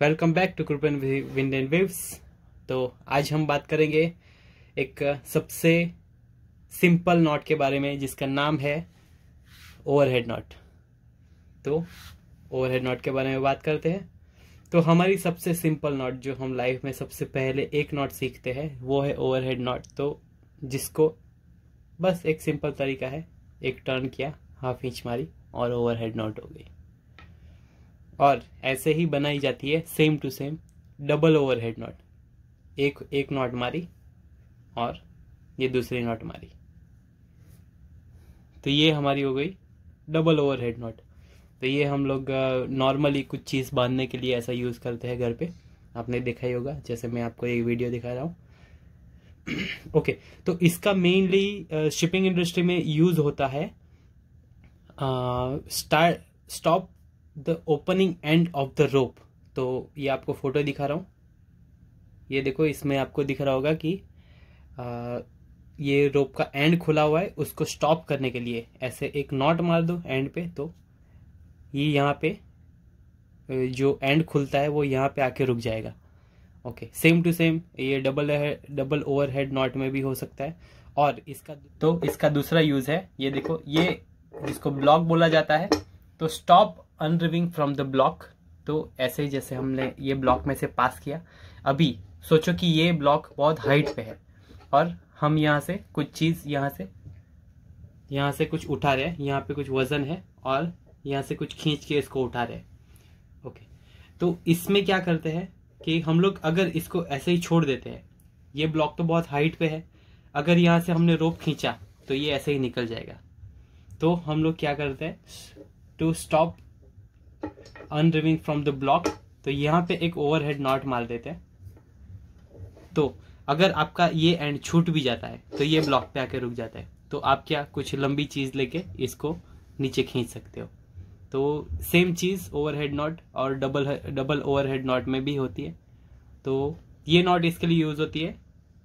Welcome back to Kripan wind and waves तो आज हम बात करेंगे एक सबसे सिंपल नॉट के बारे में जिसका नाम है ओवरहेड नॉट तो ओवरहेड नॉट के बारे में बात करते हैं तो हमारी सबसे सिंपल नॉट जो हम लाइफ में सबसे पहले एक नॉट सीखते हैं वो है ओवरहेड नॉट तो जिसको बस एक सिंपल तरीका है एक टर्न किया हाफ इंच मारी और ओवरहेड नॉट हो गई और ऐसे ही बनाई जाती है same to same double overhead knot एक एक नॉट मारी और ये दूसरी नॉट मारी तो ये हमारी हो गई डबल ओवरहेड नॉट तो ये हम लोग नॉर्मली कुछ चीज़ बांधने के लिए ऐसा यूज़ करते हैं घर पे आपने देखा ही होगा जैसे मैं आपको एक वीडियो दिखा रहा हूँ ओके okay, तो इसका मेनली शिपिंग इंडस्ट्री में यूज़ होता है star stop the opening end of the rope तो ये आपको फ़ोटो दिखा रहा हूँ ये देखो इसमें आपको दिख रहा होगा कि आ, ये रोप का एंड खुला हुआ है उसको स्टॉप करने के लिए ऐसे एक नॉट मार दो एंड पे तो ये यहाँ पे जो एंड खुलता है वो यहाँ पे आके रुक जाएगा ओके सेम टू सेम ये double double over head knot में भी हो सकता है और इसका तो इसका दूसरा यूज़ है ये देखो ये जिसको ब्लॉक बोला जाता है तो stop unreeving from the block तो ऐसे ही जैसे हमने ये ब्लॉक में से पास किया अभी सोचो कि ये ब्लॉक बहुत हाइट पे है और हम यहाँ से कुछ चीज़ यहाँ से यहाँ से कुछ उठा रहे हैं यहाँ पे कुछ वज़न है और यहाँ से कुछ खींच के इसको उठा रहे हैं ओके तो इसमें क्या करते हैं कि हम लोग अगर इसको ऐसे ही छोड़ देते हैं ये ब्लॉक तो बहुत हाइट पे है अगर यहाँ से हमने रोप खींचा तो ये ऐसे ही निकल जाएगा तो हम लोग क्या करते हैं to stop unreeving from the block तो यहाँ पे एक ओवरहेड नॉट मार देते हैं तो अगर आपका ये एंड छूट भी जाता है तो ये ब्लॉक पे आके रुक जाता है तो आप क्या कुछ लंबी चीज़ लेके इसको नीचे खींच सकते हो तो सेम चीज़ ओवरहेड नॉट और डबल डबल ओवरहेड नॉट में भी होती है तो ये नॉट इसके लिए यूज़ होती है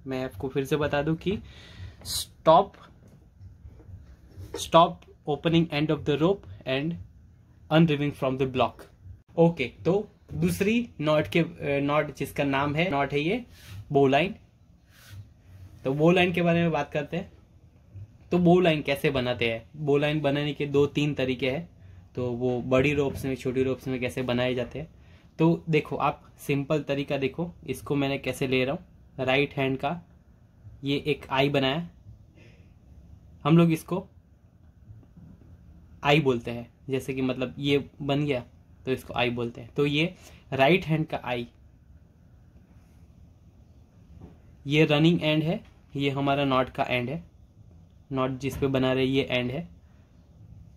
मैं आपको फिर से बता दूं कि stop stop opening end of the rope and unreeving from the block okay तो दूसरी नॉट के नॉट uh, जिसका नाम है नॉट है ये बो लाइन तो बो लाइन के बारे में बात करते हैं तो बो लाइन कैसे बनाते हैं बो लाइन बनाने के दो तीन तरीके हैं तो वो बड़ी रोप्स में छोटी रोप्स में कैसे बनाए जाते हैं तो देखो आप सिंपल तरीका देखो इसको मैंने कैसे ले रहा हूँ राइट हैंड का ये एक आई बनाया हम लोग इसको आई बोलते हैं जैसे कि मतलब ये बन गया तो इसको आई बोलते हैं तो ये राइट हैंड का आई ये रनिंग एंड है ये हमारा नॉट का एंड है नॉट जिस पे बना रहे ये एंड है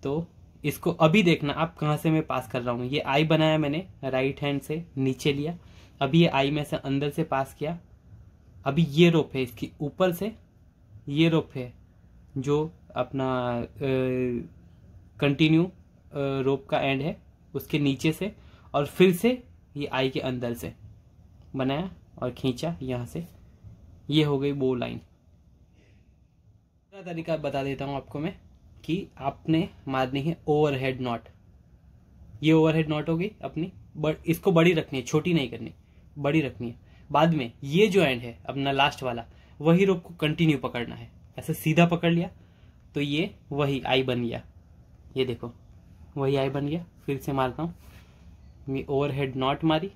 तो इसको अभी देखना आप कहाँ से मैं पास कर रहा हूँ ये आई बनाया मैंने राइट हैंड से नीचे लिया अभी ये आई में से अंदर से पास किया अभी ये रोप है इसकी ऊपर से ये रोप है जो अपना कंटिन्यू रोप का एंड है उसके नीचे से और फिर से ये आई के अंदर से बनाया और खींचा यहाँ से ये हो गई बो लाइन तरीका बता देता हूँ आपको मैं कि आपने मारनी है ओवरहेड नॉट ये ओवरहेड नॉट हो गई अपनी बट इसको बड़ी रखनी है छोटी नहीं करनी बड़ी रखनी है बाद में ये जो एंड है अपना लास्ट वाला वही रोप को कंटिन्यू पकड़ना है ऐसे सीधा पकड़ लिया तो ये वही आई बन गया ये देखो वही आई बन गया फिर से मारता हूँ मैं ओवर हेड नॉट मारी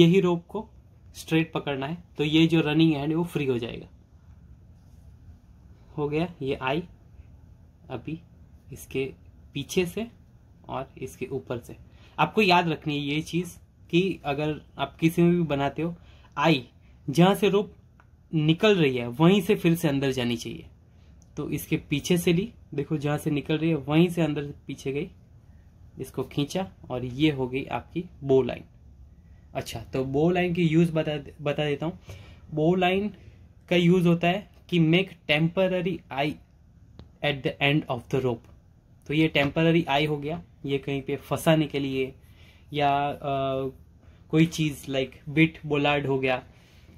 यही रोप को स्ट्रेट पकड़ना है तो ये जो रनिंग है वो फ्री हो जाएगा हो गया ये आई अभी इसके पीछे से और इसके ऊपर से आपको याद रखनी है ये चीज़ कि अगर आप किसी में भी बनाते हो आई जहां से रोप निकल रही है वहीं से फिर से अंदर जानी चाहिए तो इसके पीछे से ली देखो जहाँ से निकल रही है वहीं से अंदर पीछे गई इसको खींचा और ये हो गई आपकी बो लाइन अच्छा तो बो लाइन की यूज़ बता बता देता हूँ बो लाइन का यूज़ होता है कि make temporary eye at the end of the rope तो ये टेम्पररी आई हो गया ये कहीं पे फंसाने के लिए या आ, कोई चीज़ लाइक बिट बोलार्ड हो गया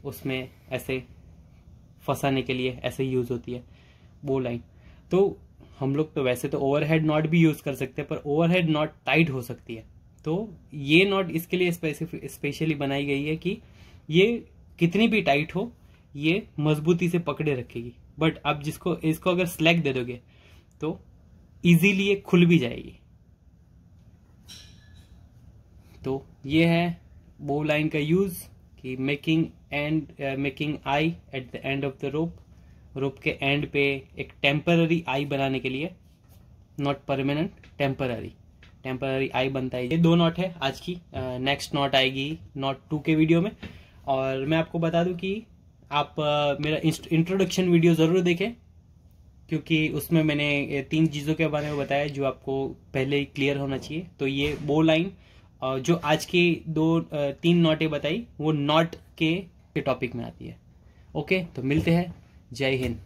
उसमें ऐसे फंसाने के लिए ऐसे यूज़ होती है वो लाइन तो हम लोग तो वैसे तो ओवरहेड नॉट भी यूज़ कर सकते हैं पर ओवरहेड नॉट टाइट हो सकती है तो ये नॉट इसके लिए स्पेशली बनाई गई है कि ये कितनी भी टाइट हो ये मजबूती से पकड़े रखेगी बट अब जिसको इसको अगर स्लैग दे दोगे तो इजीली ये खुल भी जाएगी तो ये है बो लाइन का यूज़ कि making end making eye at the end of the rope rope के एंड पे एक टेम्पररी आई बनाने के लिए नॉट परमानेंट टेम्पररी टेम्पररी आई बनता है ये दो नॉट है आज की नेक्स्ट नॉट आएगी नॉट टू के वीडियो में और मैं आपको बता दूं कि आप uh, मेरा इंट्रोडक्शन वीडियो ज़रूर देखें क्योंकि उसमें मैंने तीन चीज़ों के बारे में बताया जो आपको पहले ही क्लियर होना चाहिए तो ये बो लाइन और जो आज की दो तीन नॉटें बताई वो नॉट के, के टॉपिक में आती है ओके तो मिलते हैं Jai Hind.